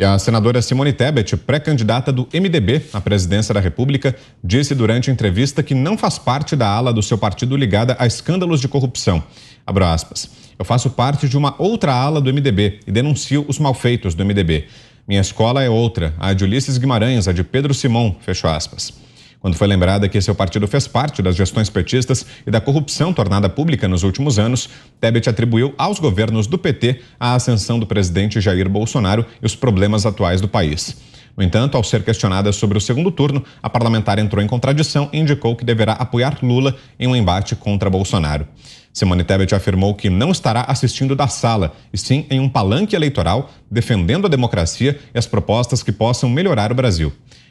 E a senadora Simone Tebet, pré-candidata do MDB à presidência da República, disse durante entrevista que não faz parte da ala do seu partido ligada a escândalos de corrupção. Abro aspas. Eu faço parte de uma outra ala do MDB e denuncio os malfeitos do MDB. Minha escola é outra, a de Ulisses Guimarães, a de Pedro Simão, fecho aspas quando foi lembrada que seu partido fez parte das gestões petistas e da corrupção tornada pública nos últimos anos, Tebet atribuiu aos governos do PT a ascensão do presidente Jair Bolsonaro e os problemas atuais do país. No entanto, ao ser questionada sobre o segundo turno, a parlamentar entrou em contradição e indicou que deverá apoiar Lula em um embate contra Bolsonaro. Simone Tebet afirmou que não estará assistindo da sala, e sim em um palanque eleitoral, defendendo a democracia e as propostas que possam melhorar o Brasil.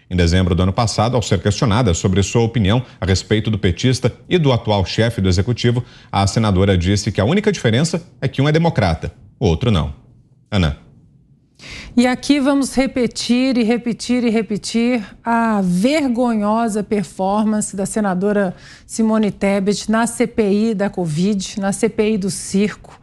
Em dezembro do ano passado, ao ser questionada sobre sua opinião a respeito do petista e do atual chefe do executivo, a senadora disse que a única diferença é que um é democrata, o outro não. Ana. E aqui vamos repetir e repetir e repetir a vergonhosa performance da senadora Simone Tebet na CPI da Covid, na CPI do circo,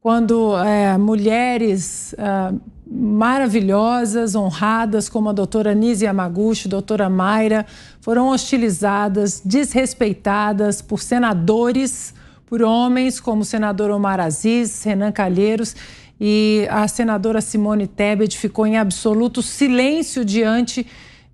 quando é, mulheres. É, maravilhosas, honradas, como a doutora Nise Yamaguchi, doutora Mayra, foram hostilizadas, desrespeitadas por senadores, por homens como o senador Omar Aziz, Renan Calheiros e a senadora Simone Tebet ficou em absoluto silêncio diante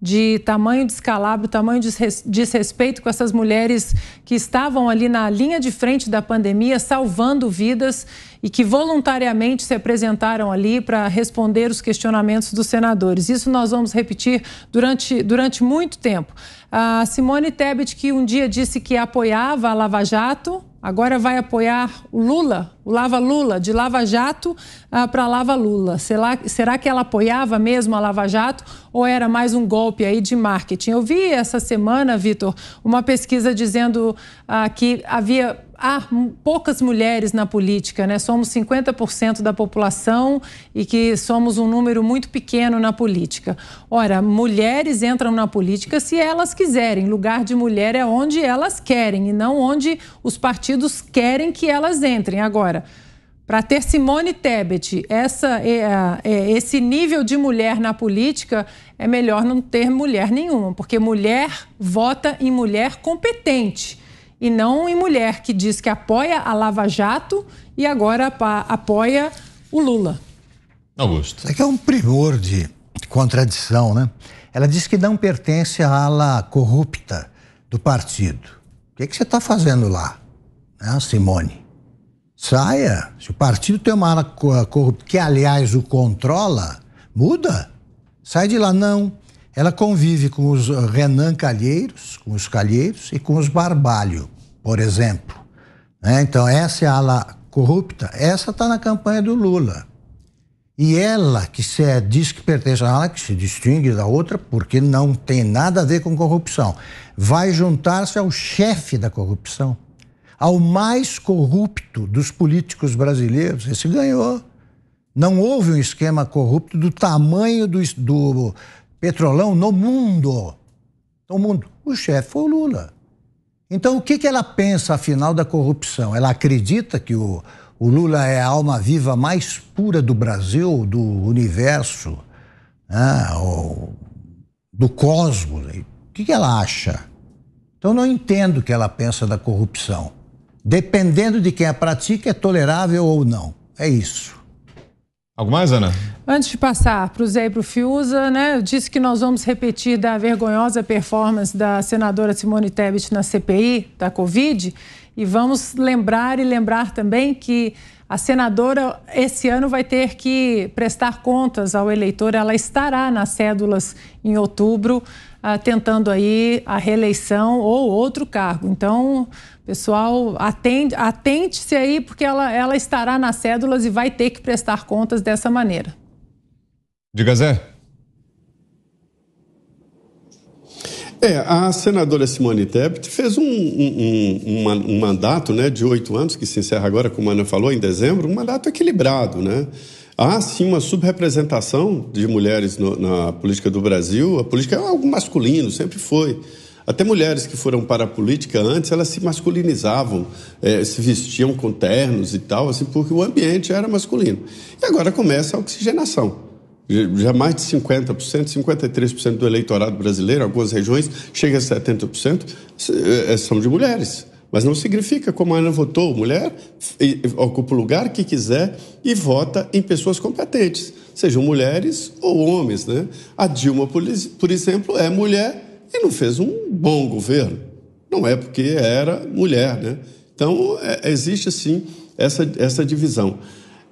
de tamanho descalabro, tamanho de desrespeito com essas mulheres que estavam ali na linha de frente da pandemia, salvando vidas e que voluntariamente se apresentaram ali para responder os questionamentos dos senadores. Isso nós vamos repetir durante, durante muito tempo. A Simone Tebet, que um dia disse que apoiava a Lava Jato, agora vai apoiar o Lula o Lava Lula, de Lava Jato ah, para Lava Lula. Será, será que ela apoiava mesmo a Lava Jato ou era mais um golpe aí de marketing? Eu vi essa semana, Vitor, uma pesquisa dizendo ah, que havia poucas mulheres na política, né? Somos 50% da população e que somos um número muito pequeno na política. Ora, mulheres entram na política se elas quiserem. Lugar de mulher é onde elas querem e não onde os partidos querem que elas entrem. Agora, Agora, para ter Simone Tebet, essa, é, é, esse nível de mulher na política, é melhor não ter mulher nenhuma, porque mulher vota em mulher competente e não em mulher que diz que apoia a Lava Jato e agora apoia o Lula. Augusto. É que é um primor de contradição, né? Ela diz que não pertence à ala corrupta do partido. O que, é que você está fazendo lá, né, Simone? Saia. Se o partido tem uma ala corrupta, que aliás o controla, muda. Sai de lá, não. Ela convive com os eh, Renan Calheiros, com os Calheiros e com os Barbalho, por exemplo. Né? Então, essa é a ala corrupta. Essa está na campanha do Lula. E ela, que se é, diz que pertence à ala, que se distingue da outra, porque não tem nada a ver com corrupção, vai juntar-se ao chefe da corrupção ao mais corrupto dos políticos brasileiros, esse ganhou. Não houve um esquema corrupto do tamanho do, do petrolão no mundo. No mundo. O chefe foi o Lula. Então, o que, que ela pensa, afinal, da corrupção? Ela acredita que o, o Lula é a alma viva mais pura do Brasil, do universo, né? do cosmos? O que, que ela acha? Então, não entendo o que ela pensa da corrupção dependendo de quem a pratica, é tolerável ou não. É isso. Algo mais, Ana? Antes de passar para o Zé e para o Fiuza, né, eu disse que nós vamos repetir da vergonhosa performance da senadora Simone Tebet na CPI da Covid. E vamos lembrar e lembrar também que a senadora esse ano vai ter que prestar contas ao eleitor. Ela estará nas cédulas em outubro, ah, tentando aí a reeleição ou outro cargo. Então, pessoal, atente-se aí, porque ela, ela estará nas cédulas e vai ter que prestar contas dessa maneira. Diga, Zé. É, a senadora Simone Tebet fez um, um, um, um mandato né, de oito anos, que se encerra agora, como a Ana falou, em dezembro, um mandato equilibrado, né? Há sim uma subrepresentação de mulheres no, na política do Brasil. A política é algo masculino, sempre foi. Até mulheres que foram para a política antes, elas se masculinizavam, é, se vestiam com ternos e tal, assim, porque o ambiente era masculino. E agora começa a oxigenação já mais de 50%, 53% do eleitorado brasileiro, algumas regiões, chega a 70%, eh, eh, são de mulheres. Mas não significa, como a Ana votou, mulher ocupa o lugar que quiser e vota em pessoas competentes, sejam mulheres ou homens. Né? A Dilma, por exemplo, é mulher e não fez um bom governo. Não é porque era mulher. Né? Então, é, existe sim essa, essa divisão.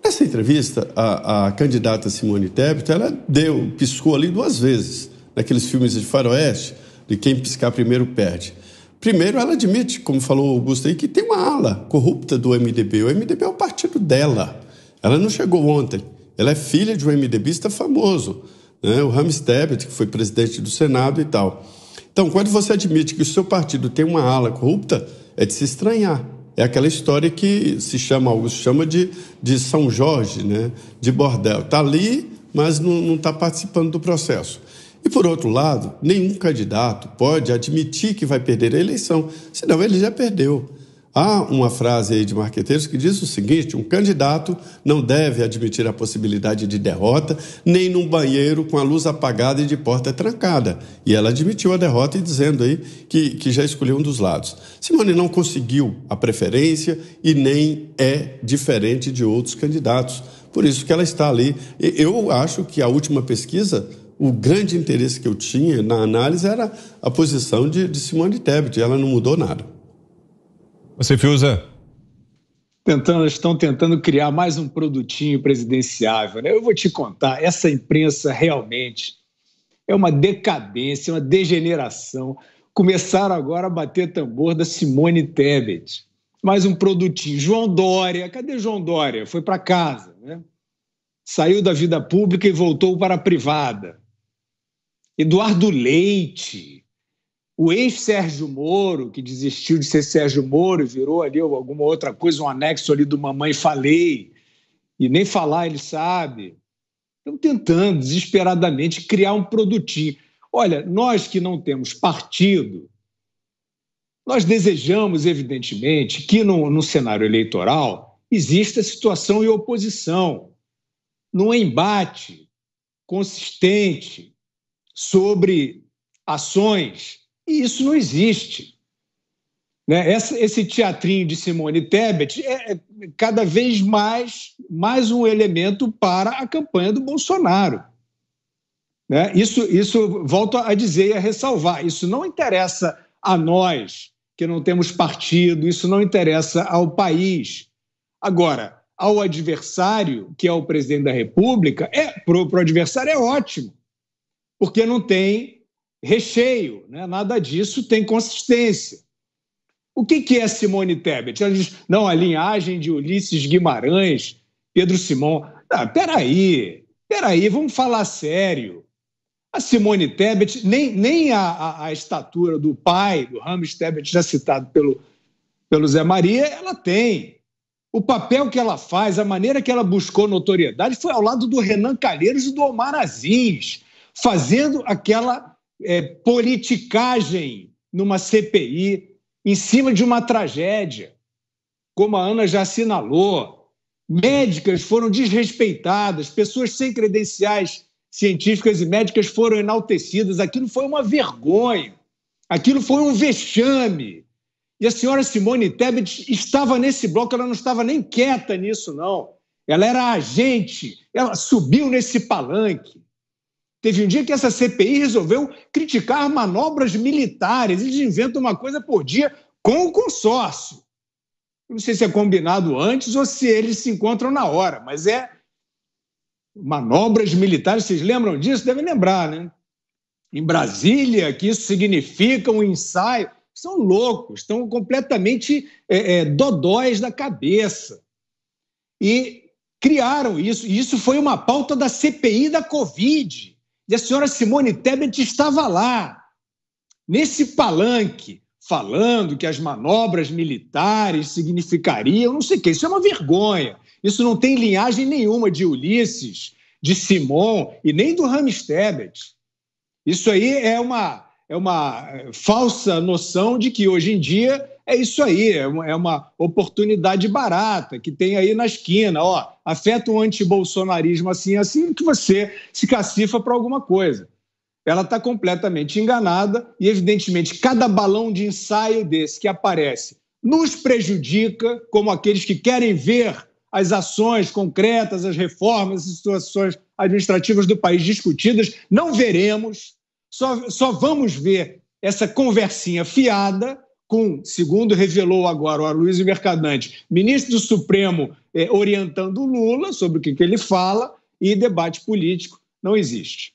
Nessa entrevista, a, a candidata Simone Tebet, ela deu, piscou ali duas vezes, naqueles filmes de faroeste, de quem piscar primeiro perde. Primeiro, ela admite, como falou Augusto aí, que tem uma ala corrupta do MDB. O MDB é o partido dela. Ela não chegou ontem. Ela é filha de um MDBista famoso, né? o Ramis Tebet, que foi presidente do Senado e tal. Então, quando você admite que o seu partido tem uma ala corrupta, é de se estranhar. É aquela história que se chama, se chama de, de São Jorge, né? de bordel. Está ali, mas não está participando do processo. E, por outro lado, nenhum candidato pode admitir que vai perder a eleição, senão ele já perdeu. Há uma frase aí de marqueteiros que diz o seguinte: um candidato não deve admitir a possibilidade de derrota, nem num banheiro com a luz apagada e de porta trancada. E ela admitiu a derrota e dizendo aí que, que já escolheu um dos lados. Simone não conseguiu a preferência e nem é diferente de outros candidatos. Por isso que ela está ali. Eu acho que a última pesquisa o grande interesse que eu tinha na análise era a posição de, de Simone Tebet. Ela não mudou nada. Você, Fiuza? Tentando, estão tentando criar mais um produtinho presidenciável. Né? Eu vou te contar, essa imprensa realmente é uma decadência, uma degeneração. Começaram agora a bater tambor da Simone Tebet. Mais um produtinho. João Dória, cadê João Dória? Foi para casa, né? Saiu da vida pública e voltou para a privada. Eduardo Leite, o ex-Sérgio Moro, que desistiu de ser Sérgio Moro, virou ali alguma outra coisa, um anexo ali do Mamãe Falei, e nem falar ele sabe. Estão tentando desesperadamente criar um produtinho. Olha, nós que não temos partido, nós desejamos, evidentemente, que no, no cenário eleitoral exista situação e oposição, num embate consistente sobre ações e isso não existe. Né? Essa, esse teatrinho de Simone Tebet é, é, cada vez mais mais um elemento para a campanha do Bolsonaro. Né? Isso, isso, volto a dizer e a ressalvar, isso não interessa a nós, que não temos partido, isso não interessa ao país. Agora, ao adversário, que é o presidente da República, é para o adversário é ótimo, porque não tem recheio, né? nada disso tem consistência. O que, que é Simone Tebet? Ela diz, não, a linhagem de Ulisses Guimarães, Pedro Simão. Ah, peraí, peraí, vamos falar sério. A Simone Tebet, nem, nem a, a, a estatura do pai, do Ramos Tebet, já citado pelo, pelo Zé Maria, ela tem. O papel que ela faz, a maneira que ela buscou notoriedade foi ao lado do Renan Calheiros e do Omar Aziz, fazendo aquela é, politicagem numa CPI em cima de uma tragédia, como a Ana já assinalou. Médicas foram desrespeitadas, pessoas sem credenciais científicas e médicas foram enaltecidas. Aquilo foi uma vergonha, aquilo foi um vexame. E a senhora Simone Tebet estava nesse bloco, ela não estava nem quieta nisso, não. Ela era agente, ela subiu nesse palanque. Teve um dia que essa CPI resolveu criticar manobras militares. Eles inventam uma coisa por dia com o consórcio. não sei se é combinado antes ou se eles se encontram na hora, mas é manobras militares. Vocês lembram disso? Devem lembrar, né? Em Brasília, que isso significa um ensaio. São loucos, estão completamente é, é, dodóis da cabeça. E criaram isso. E isso foi uma pauta da CPI da Covid e a senhora Simone Tebet estava lá, nesse palanque, falando que as manobras militares significariam não sei o quê. Isso é uma vergonha. Isso não tem linhagem nenhuma de Ulisses, de Simon e nem do Rames Tebet. Isso aí é uma, é uma falsa noção de que hoje em dia é isso aí, é, é uma, oportunidade barata que tem aí na esquina, ó, afeta o um antibolsonarismo assim, assim que você se cacifa para alguma coisa. Ela está completamente enganada e, evidentemente, cada balão de ensaio desse que aparece nos prejudica, como aqueles que querem ver as ações concretas, as reformas, as situações administrativas do país discutidas. Não veremos, só, só vamos ver essa conversinha fiada com, segundo revelou agora o Aloysio Mercadante, ministro do Supremo eh, orientando o Lula sobre o que, que ele fala, e debate político não existe.